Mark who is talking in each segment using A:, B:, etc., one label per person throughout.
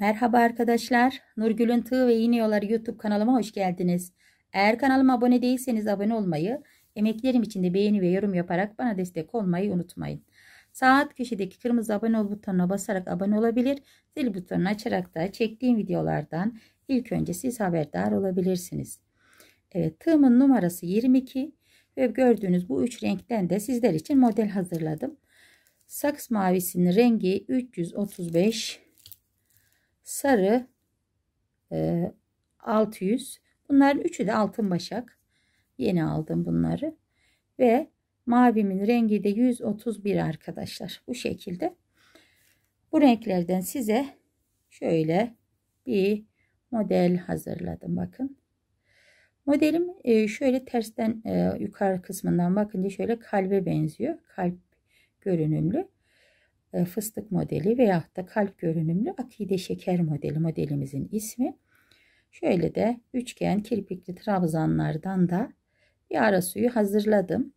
A: Merhaba arkadaşlar. Nurgül'ün Tığ ve İğne Yolları YouTube kanalıma hoş geldiniz. Eğer kanalıma abone değilseniz abone olmayı, emeklerim için de beğeni ve yorum yaparak bana destek olmayı unutmayın. Sağ alt köşedeki kırmızı abone ol butonuna basarak abone olabilir, zil butonunu açarak da çektiğim videolardan ilk önce siz haberdar olabilirsiniz. Evet, tığımın numarası 22 ve gördüğünüz bu üç renkten de sizler için model hazırladım. Saks mavisinin rengi 335 sarı e, 600. Bunların üçü de altın başak. Yeni aldım bunları. Ve mavimin rengi de 131 arkadaşlar. Bu şekilde. Bu renklerden size şöyle bir model hazırladım. Bakın. Modelim e, şöyle tersten e, yukarı kısmından bakınca şöyle kalbe benziyor. Kalp görünümlü. E, fıstık modeli veya da kalp görünümlü akide şeker modeli modelimizin ismi. Şöyle de üçgen kirpikli trabzanlardan da bir ara suyu hazırladım.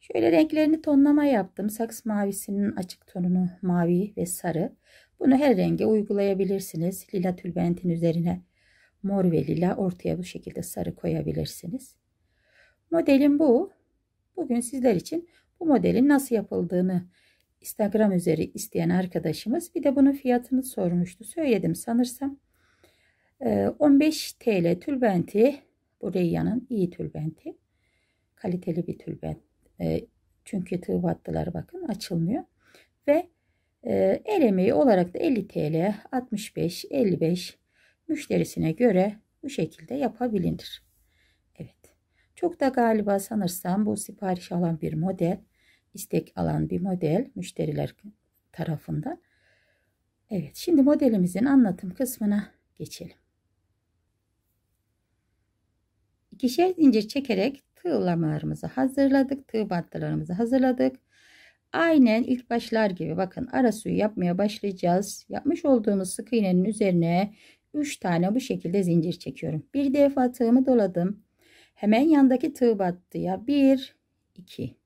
A: Şöyle renklerini tonlama yaptım. Saks mavisinin açık tonunu mavi ve sarı. Bunu her renge uygulayabilirsiniz. Lila tülbentin üzerine mor ve lila ortaya bu şekilde sarı koyabilirsiniz. Modelim bu. Bugün sizler için bu modelin nasıl yapıldığını Instagram üzeri isteyen arkadaşımız bir de bunun fiyatını sormuştu. Söyledim sanırsam. 15 ee, TL tülbenti. Bu Reyyan'ın iyi tülbenti. Kaliteli bir tülbent. Ee, çünkü tığ battılar bakın açılmıyor. Ve e, el emeği olarak da 50 TL, 65, 55 müşterisine göre bu şekilde yapabilir. Evet. Çok da galiba sanırsam bu sipariş alan bir model istek alan bir model müşteriler tarafından. Evet şimdi modelimizin anlatım kısmına geçelim. İkişer zincir çekerek tığlamalarımızı hazırladık. Tığ bantlarımızı hazırladık. Aynen ilk başlar gibi bakın ara suyu yapmaya başlayacağız. Yapmış olduğumuz sık iğnenin üzerine 3 tane bu şekilde zincir çekiyorum. Bir defa tığımı doladım. Hemen yandaki tığ battıya 1 2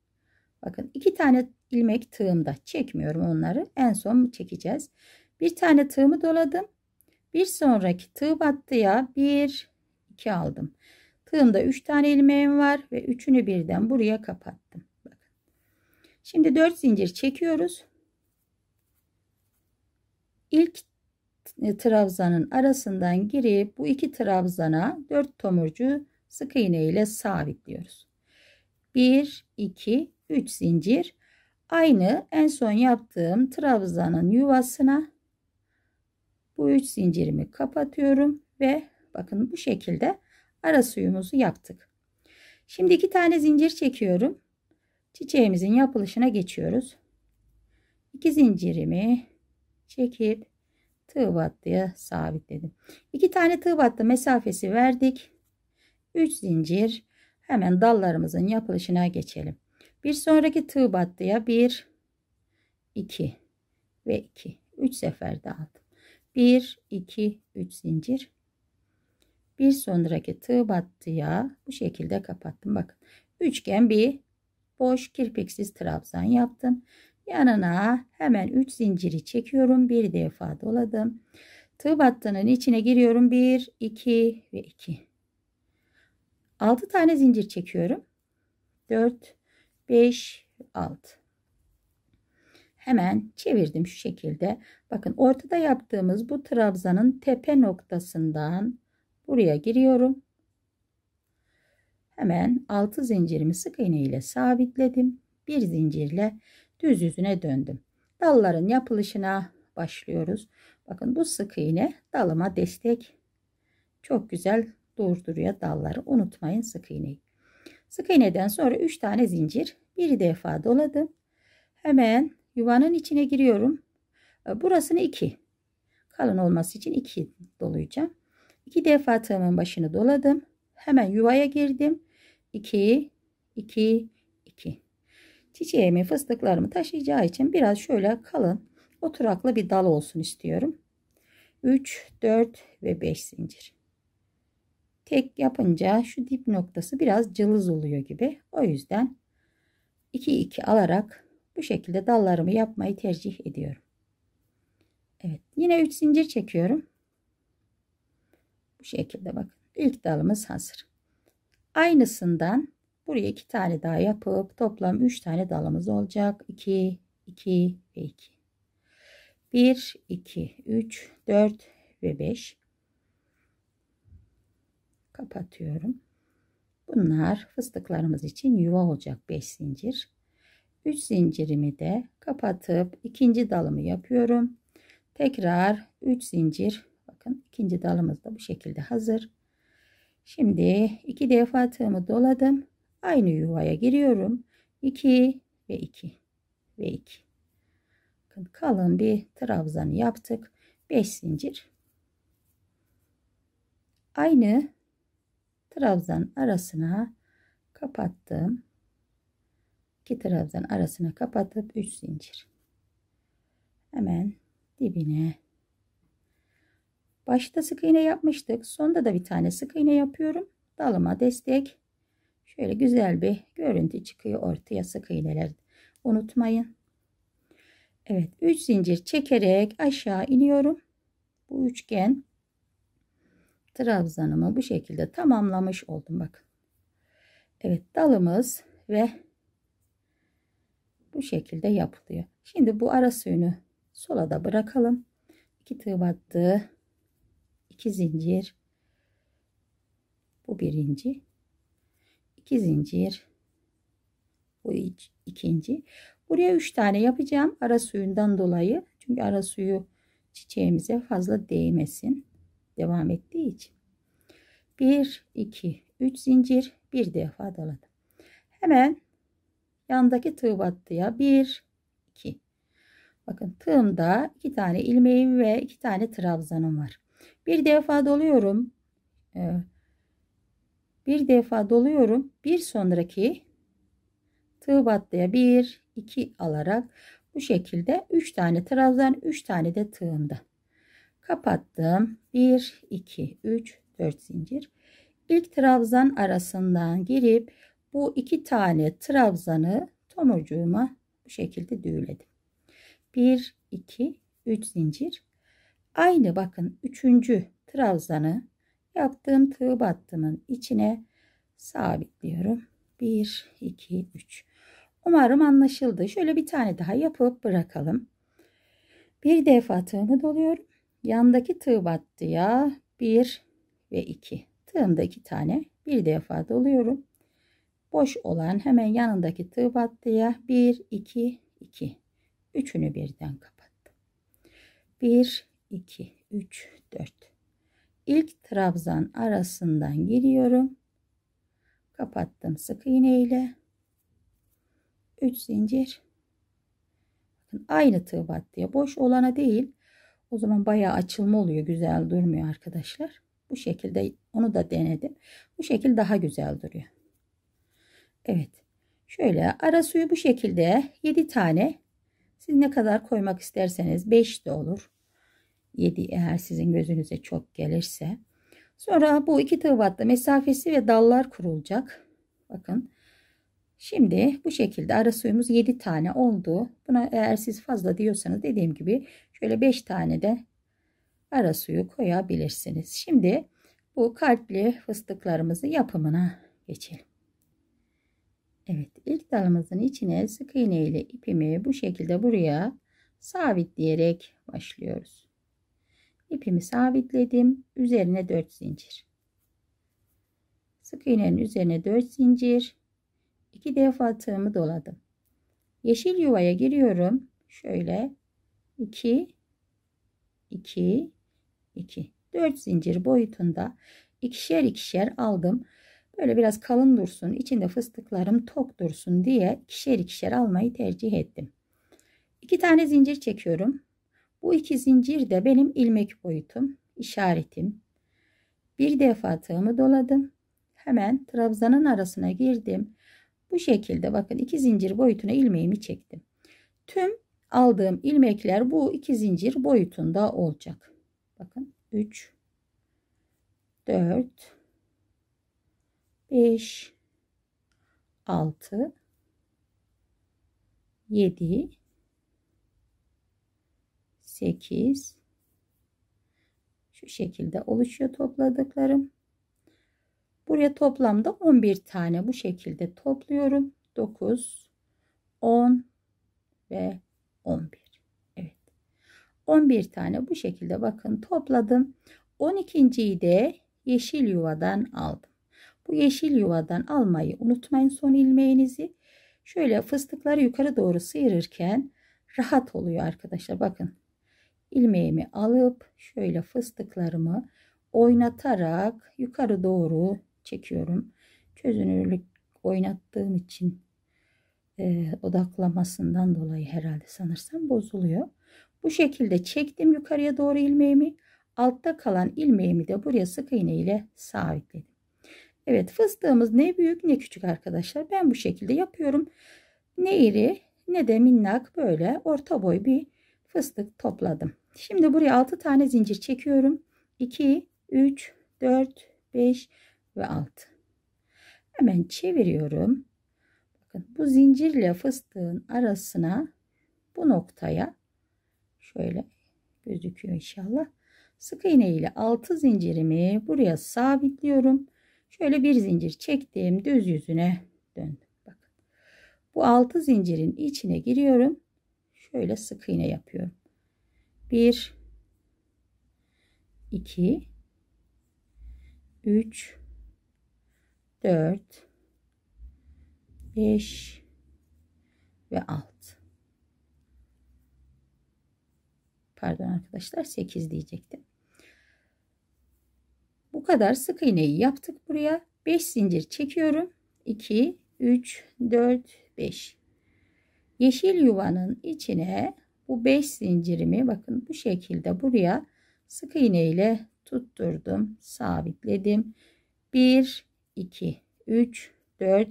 A: Bakın iki tane ilmek tığımda çekmiyorum onları. En son çekeceğiz. Bir tane tığımı doladım. Bir sonraki tığ battıya bir iki aldım. Tığımda üç tane ilmeğim var ve üçünü birden buraya kapattım. Bakın. Şimdi dört zincir çekiyoruz. İlk e, trabzanın arasından girip bu iki trabzana dört tomurcu sık iğne ile sabitliyoruz. 1 2 3 zincir aynı en son yaptığım trabzanın yuvasına bu 3 zincirimi kapatıyorum ve bakın bu şekilde ara suyumuzu yaptık. Şimdi iki tane zincir çekiyorum. Çiçeğimizin yapılışına geçiyoruz. 2 zincirimi çekip tığ battıya sabitledim. 2 tane tığ battı mesafesi verdik. 3 zincir Hemen dallarımızın yapılışına geçelim. Bir sonraki tığ battıya 1 2 ve 2 3 sefer aldım. 1 2 3 zincir. Bir sonraki tığ battıya bu şekilde kapattım. Bakın üçgen bir boş kirpiksiz trabzan yaptım. Yanına hemen 3 zinciri çekiyorum. Bir defa doladım. Tığ battının içine giriyorum. 1 2 ve 2. 6 tane zincir çekiyorum. 4 5 6 hemen çevirdim şu şekilde. Bakın ortada yaptığımız bu trabzanın tepe noktasından buraya giriyorum. Hemen 6 zincirimi sık iğne ile sabitledim. Bir zincirle düz yüzüne döndüm. Dalların yapılışına başlıyoruz. Bakın bu sık iğne dalıma destek. Çok güzel Durduruyor dalları unutmayın sık iğneyi. Sık iğneden sonra 3 tane zincir bir defa doladım. Hemen yuvanın içine giriyorum. Ee, burasını 2 kalın olması için 2 dolayacağım. 2 defa tığımın başını doladım. Hemen yuvaya girdim. 2 2 2 Çiçeğimi fıstıklarımı taşıyacağı için biraz şöyle kalın oturaklı bir dal olsun istiyorum. 3 4 ve 5 zincir. Tek yapınca şu dip noktası biraz cılız oluyor gibi. O yüzden 2-2 alarak bu şekilde dallarımı yapmayı tercih ediyorum. Evet yine 3 zincir çekiyorum. Bu şekilde bakın. ilk dalımız hazır. Aynısından buraya 2 tane daha yapıp toplam 3 tane dalımız olacak. 2, 2 ve 2. 1, 2, 3, 4 ve 5 kapatıyorum. Bunlar fıstıklarımız için yuva olacak 5 zincir. 3 zincirimi de kapatıp ikinci dalımı yapıyorum. Tekrar 3 zincir. Bakın ikinci dalımız da bu şekilde hazır. Şimdi iki defa tığımı doladım. Aynı yuvaya giriyorum. 2 ve 2 ve 2. Bakın kalın bir trabzan yaptık. 5 zincir. Aynı trabzan arasına kapattım. 2 trabzan arasına kapatıp 3 zincir. Hemen dibine. Başta sık iğne yapmıştık. Sonda da bir tane sık iğne yapıyorum. Dalıma destek. Şöyle güzel bir görüntü çıkıyor ortaya sık iğneler. Unutmayın. Evet 3 zincir çekerek aşağı iniyorum. Bu üçgen trabzanımı bu şekilde tamamlamış oldum bakın. Evet dalımız ve bu şekilde yapılıyor. Şimdi bu ara suyunu sola da bırakalım. 2 tığ battı. iki zincir. Bu birinci. iki zincir. Bu ikinci. Buraya üç tane yapacağım ara suyundan dolayı. Çünkü ara suyu çiçeğimize fazla değmesin devam ettiği için. 1, 2, 3 zincir bir defa doladım. Hemen yandaki tığ battıya 1, 2. Bakın tığımda iki tane ilmeğim ve iki tane trabzanım var. Bir defa doluyorum. Ee, bir defa doluyorum. Bir sonraki tığ battıya 1, 2 alarak bu şekilde 3 tane trabzan 3 tane de tığımda kapattım 1 2 3 4 zincir ilk trabzan arasından girip bu iki tane trabzanı tomurcuğuma bu şekilde düğüledim 1 2 3 zincir aynı bakın üçüncü trabzanı yaptığım tığ battımın içine sabitliyorum 1 2 3 umarım anlaşıldı şöyle bir tane daha yapıp bırakalım bir defa tığımı doluyorum Yandaki tığ battıya 1 ve 2. Tığımda 2 tane bir defa doluyorum. Boş olan hemen yanındaki tığ battıya 1 2 2. Üçünü birden kapattım. 1 2 3 4. İlk trabzan arasından giriyorum. Kapattım sık iğne ile. 3 zincir. aynı tığ battıya boş olana değil o zaman bayağı açılma oluyor. Güzel durmuyor arkadaşlar. Bu şekilde onu da denedim. Bu şekil daha güzel duruyor. Evet. Şöyle ara suyu bu şekilde 7 tane. Siz ne kadar koymak isterseniz 5 de olur. 7 eğer sizin gözünüze çok gelirse. Sonra bu iki tıvatta mesafesi ve dallar kurulacak. Bakın. Şimdi bu şekilde ara suyumuz 7 tane oldu. Buna eğer siz fazla diyorsanız dediğim gibi Şöyle 5 tane de ara suyu koyabilirsiniz. Şimdi bu kalpli fıstıklarımızı yapımına geçelim. Evet ilk dalımızın içine sık iğne ile ipimi bu şekilde buraya sabitleyerek başlıyoruz. İpimi sabitledim. Üzerine 4 zincir. Sık iğnenin üzerine 4 zincir. 2 defa tığımı doladım. Yeşil yuvaya giriyorum. Şöyle 2 2 2 4 zincir boyutunda ikişer ikişer aldım. Böyle biraz kalın dursun, içinde fıstıklarım tok dursun diye ikişer ikişer almayı tercih ettim. 2 tane zincir çekiyorum. Bu iki zincir de benim ilmek boyutum, işaretim. Bir defa tığımı doladım. Hemen trabzanın arasına girdim. Bu şekilde bakın iki zincir boyutuna ilmeğimi çektim. Tüm aldığım ilmekler bu iki zincir boyutunda olacak. Bakın 3 4 5 6 7 8 şu şekilde oluşuyor topladıklarım. Buraya toplamda 11 tane bu şekilde topluyorum. 9 10 ve 11. Evet. 11 tane bu şekilde bakın topladım. 12.yi de yeşil yuvadan aldım. Bu yeşil yuvadan almayı unutmayın son ilmeğinizi. Şöyle fıstıkları yukarı doğru sıyırırken rahat oluyor arkadaşlar. Bakın ilmeğimi alıp şöyle fıstıklarımı oynatarak yukarı doğru çekiyorum. Çözünürlük oynattığım için e, odaklamasından dolayı herhalde sanırsam bozuluyor. Bu şekilde çektim yukarıya doğru ilmeğimi. Altta kalan ilmeğimi de buraya sık iğne ile sabitledim. Evet fıstığımız ne büyük ne küçük arkadaşlar. Ben bu şekilde yapıyorum. Ne iri ne de minnak böyle orta boy bir fıstık topladım. Şimdi buraya 6 tane zincir çekiyorum. 2, 3, 4, 5 ve 6. Hemen çeviriyorum. Bakın bu zincirle fıstığın arasına bu noktaya şöyle gözüküyor inşallah. Sık iğne ile 6 zincirimi buraya sabitliyorum. Şöyle bir zincir çektim düz yüzüne döndüm. Bakın. Bu 6 zincirin içine giriyorum. Şöyle sık iğne yapıyorum. 1 2 3 4 5 ve 6. Pardon arkadaşlar 8 diyecektim. Bu kadar sık iğneyi yaptık buraya. 5 zincir çekiyorum. 2, 3, 4, 5. Yeşil yuvanın içine bu 5 zincirimi bakın bu şekilde buraya sık iğne ile tutturdum. Sabitledim. 1, 2, 3, 4,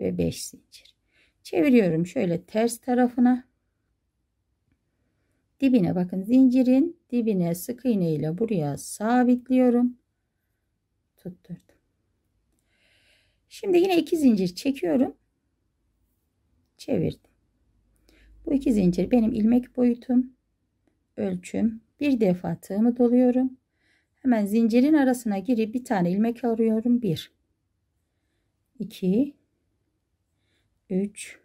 A: ve 5 zincir. Çeviriyorum şöyle ters tarafına. Dibine bakın zincirin dibine sık iğne ile buraya sabitliyorum. Tutturdum. Şimdi yine iki zincir çekiyorum. Çevirdim. Bu iki zincir benim ilmek boyutum, ölçüm. Bir defa tığımı doluyorum. Hemen zincirin arasına girip bir tane ilmek alıyorum. bir iki 3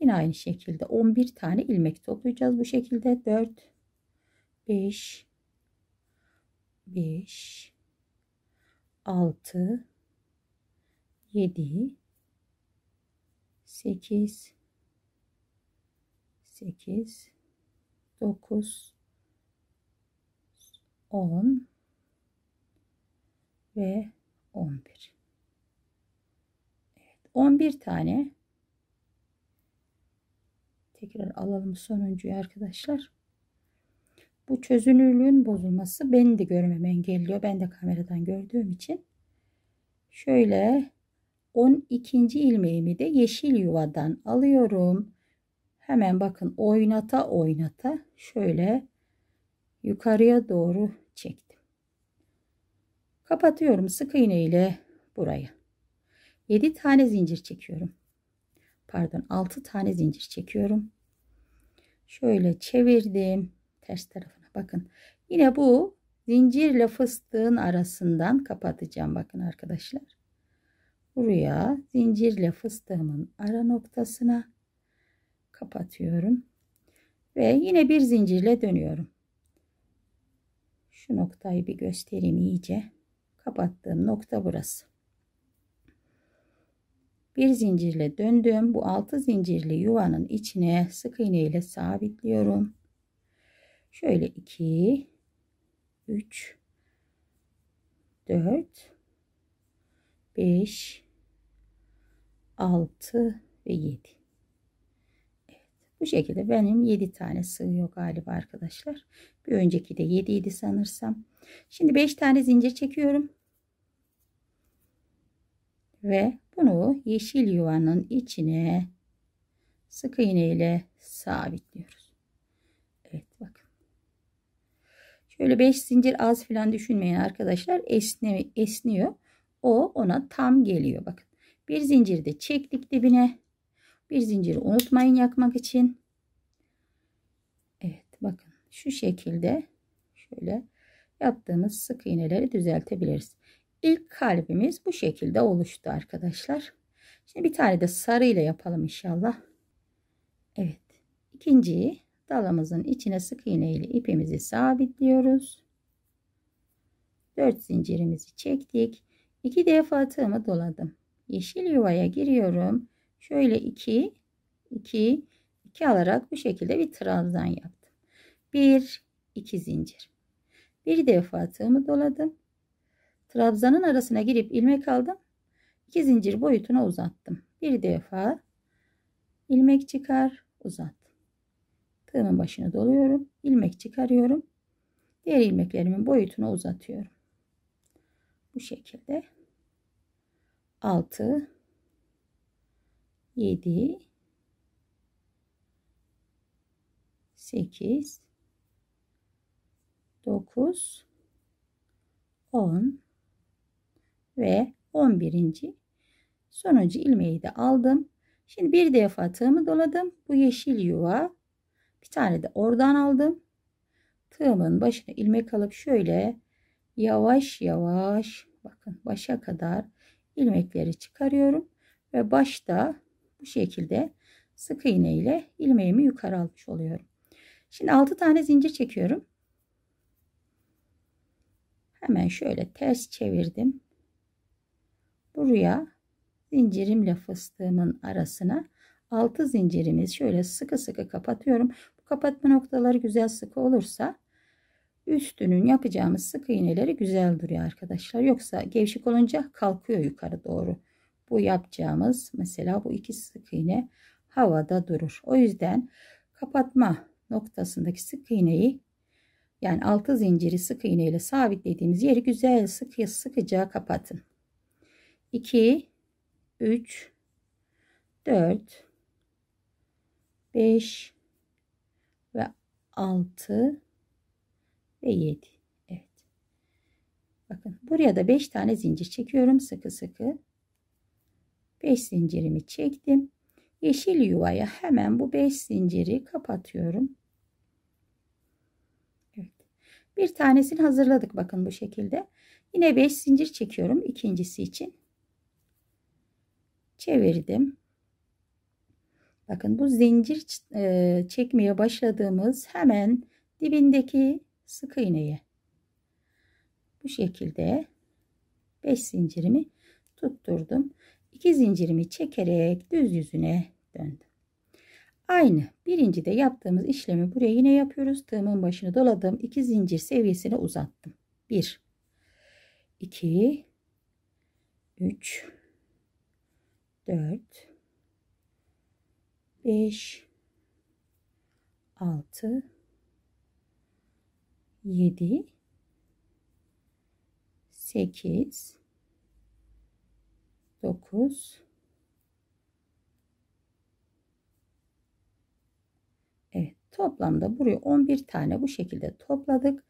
A: yine aynı şekilde 11 tane ilmek toplayacağız bu şekilde 4 5 5 6 7 8 8 9 10 ve 11 11 tane tekrar alalım sonuncuyu arkadaşlar. Bu çözünürlüğün bozulması beni de görmeme engelliyor. Ben de kameradan gördüğüm için. Şöyle 12. ilmeğimi de yeşil yuvadan alıyorum. Hemen bakın oynata oynata şöyle yukarıya doğru çektim. Kapatıyorum sık iğne ile burayı. 7 tane zincir çekiyorum. Pardon 6 tane zincir çekiyorum. Şöyle çevirdim. Ters tarafına bakın. Yine bu zincirle fıstığın arasından kapatacağım. Bakın arkadaşlar. Buraya zincirle fıstığımın ara noktasına kapatıyorum. Ve yine bir zincirle dönüyorum. Şu noktayı bir göstereyim iyice. Kapattığım nokta burası bir zincirle döndüm. Bu altı zincirli yuvanın içine sık iğne ile sabitliyorum. Şöyle 2 3 4 5 6 ve 7 evet, bu şekilde benim 7 tane sığıyor galiba arkadaşlar bir önceki de 7 idi sanırsam şimdi 5 tane zincir çekiyorum ve bunu yeşil yuvanın içine sık iğne ile sabitliyoruz. Evet bakın. Şöyle 5 zincir az falan düşünmeyin arkadaşlar. Esne, esniyor. O ona tam geliyor. Bakın. Bir zinciri de çektik dibine. Bir zinciri unutmayın yakmak için. Evet bakın şu şekilde şöyle yaptığımız sık iğneleri düzeltebiliriz. İlk kalbimiz bu şekilde oluştu arkadaşlar. Şimdi bir tane de sarı ile yapalım inşallah. Evet. İkinciyi dalımızın içine sık iğne ile ipimizi sabitliyoruz. 4 zincirimizi çektik. 2 defa tığımı doladım. Yeşil yuvaya giriyorum. Şöyle 2 2 2 alarak bu şekilde bir trabzan yaptım. 1 2 zincir. Bir defa tığımı doladım. Trabzanın arasına girip ilmek aldım. 2 zincir boyutuna uzattım. Bir defa ilmek çıkar, uzat. Tığımın başını doluyorum. ilmek çıkarıyorum. Diğer ilmeklerimin boyutunu uzatıyorum. Bu şekilde 6 7 8 9 10 ve 11. sonuncu ilmeği de aldım. Şimdi bir defa tığımı doladım. Bu yeşil yuva bir tane de oradan aldım. Tığımın başına ilmek alıp şöyle yavaş yavaş bakın başa kadar ilmekleri çıkarıyorum ve başta bu şekilde sık iğne ile ilmeğimi yukarı almış oluyorum. Şimdi 6 tane zincir çekiyorum. Hemen şöyle ters çevirdim buraya zincirimle fıstığımın arasına 6 zincirimiz şöyle sıkı sıkı kapatıyorum. Bu kapatma noktaları güzel sıkı olursa üstünün yapacağımız sık iğneleri güzel duruyor arkadaşlar. Yoksa gevşek olunca kalkıyor yukarı doğru. Bu yapacağımız mesela bu iki sık iğne havada durur. O yüzden kapatma noktasındaki sık iğneyi yani altı zinciri sık iğneyle sabitlediğimiz yeri güzel sıkı sıkıca kapatın. 2 3 4 5 ve 6 ve 7 Evet bakın buraya da 5 tane zincir çekiyorum sıkı sıkı 5 zincirimi çektim yeşil yuvaya hemen bu 5 zinciri kapatıyorum evet. bir tanesini hazırladık bakın bu şekilde yine 5 zincir çekiyorum ikincisi için çevirdim. Bakın bu zincir e, çekmeye başladığımız hemen dibindeki sık iğneye bu şekilde 5 zincirimi tutturdum. 2 zincirimi çekerek düz yüzüne döndüm. Aynı birinci de yaptığımız işlemi buraya yine yapıyoruz. Tığımın başını doladım. 2 zincir seviyesine uzattım. 1 2 3 4 5 6 7 8 9 Evet toplamda buraya 11 tane bu şekilde topladık.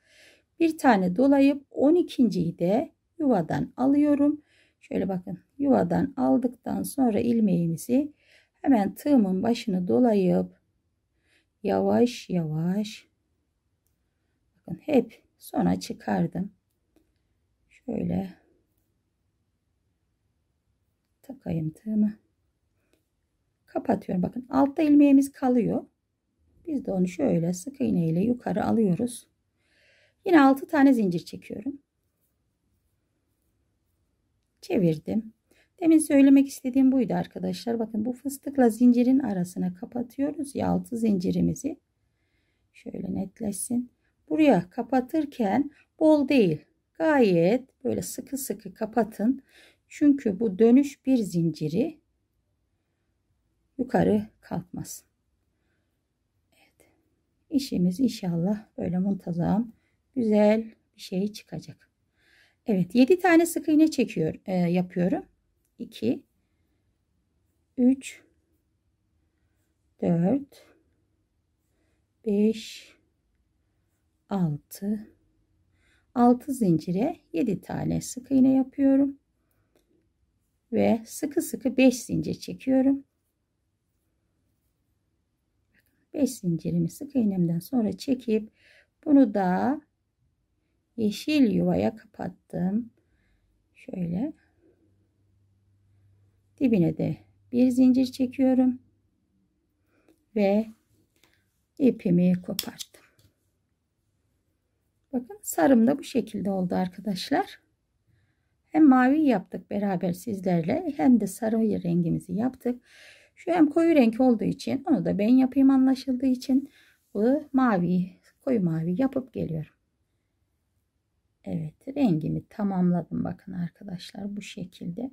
A: Bir tane dolayıp 12.yi de yuvadan alıyorum. Şöyle bakın yuvadan aldıktan sonra ilmeğimizi hemen tığımın başını dolayıp yavaş yavaş bakın hep sona çıkardım. Şöyle takayım tığımı. Kapatıyorum. Bakın altta ilmeğimiz kalıyor. Biz de onu şöyle sık iğne ile yukarı alıyoruz. Yine 6 tane zincir çekiyorum çevirdim. Demin söylemek istediğim buydu arkadaşlar. Bakın bu fıstıkla zincirin arasına kapatıyoruz ya altı zincirimizi. Şöyle netleşsin. Buraya kapatırken bol değil. Gayet böyle sıkı sıkı kapatın. Çünkü bu dönüş bir zinciri yukarı kalkmasın. Evet. İşimiz inşallah böyle muntazam güzel bir şey çıkacak. Evet 7 tane sık iğne çekiyor e, yapıyorum. 2 3 4 5 6 6 zincire 7 tane sık iğne yapıyorum. Ve sıkı sıkı 5 zincir çekiyorum. 5 zincirimi sık iğnemden sonra çekip bunu da yeşil yuvaya kapattım. Şöyle. Dibine de bir zincir çekiyorum. Ve ipimi koparttım. Bakın sarım da bu şekilde oldu arkadaşlar. Hem mavi yaptık beraber sizlerle hem de sarı rengimizi yaptık. Şu hem koyu renk olduğu için onu da ben yapayım anlaşıldığı için bu mavi koyu mavi yapıp geliyorum. Evet rengimi tamamladım bakın arkadaşlar bu şekilde.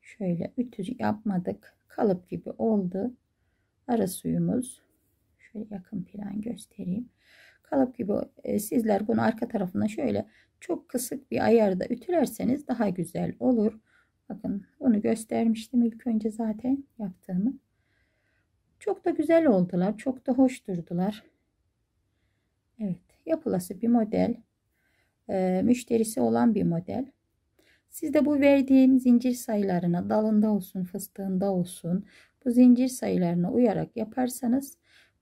A: Şöyle ütü yapmadık. Kalıp gibi oldu. Ara suyumuz. Şöyle yakın plan göstereyim. Kalıp gibi e, sizler bunu arka tarafına şöyle çok kısık bir ayarda ütülerseniz daha güzel olur. Bakın onu göstermiştim ilk önce zaten yaptığımı. Çok da güzel oldular. Çok da hoş durdular. Evet yapılası bir model. E, müşterisi olan bir model. Siz de bu verdiğim zincir sayılarına dalında olsun fıstığında olsun bu zincir sayılarına uyarak yaparsanız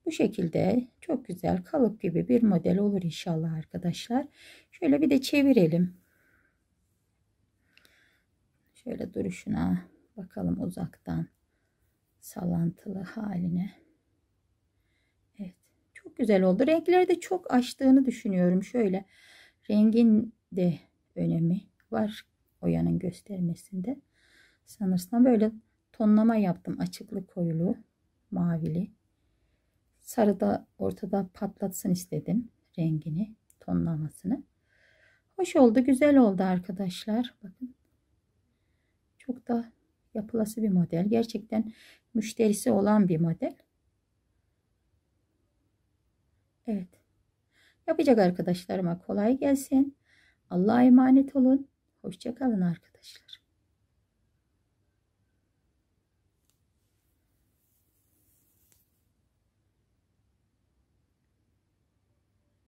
A: bu şekilde çok güzel kalıp gibi bir model olur inşallah arkadaşlar. Şöyle bir de çevirelim. Şöyle duruşuna bakalım uzaktan salantılı haline. Evet çok güzel oldu. Renkleri de çok açtığını düşünüyorum. Şöyle Rengin de önemi var oyanın göstermesinde. Sanırsam böyle tonlama yaptım. Açıklı koyulu, mavili. Sarıda ortada patlatsın istedim rengini, tonlamasını. Hoş oldu, güzel oldu arkadaşlar. Bakın. Çok da yapılası bir model. Gerçekten müşterisi olan bir model. Evet. Yapacak arkadaşlarıma kolay gelsin. Allah'a emanet olun. Hoşçakalın arkadaşlar.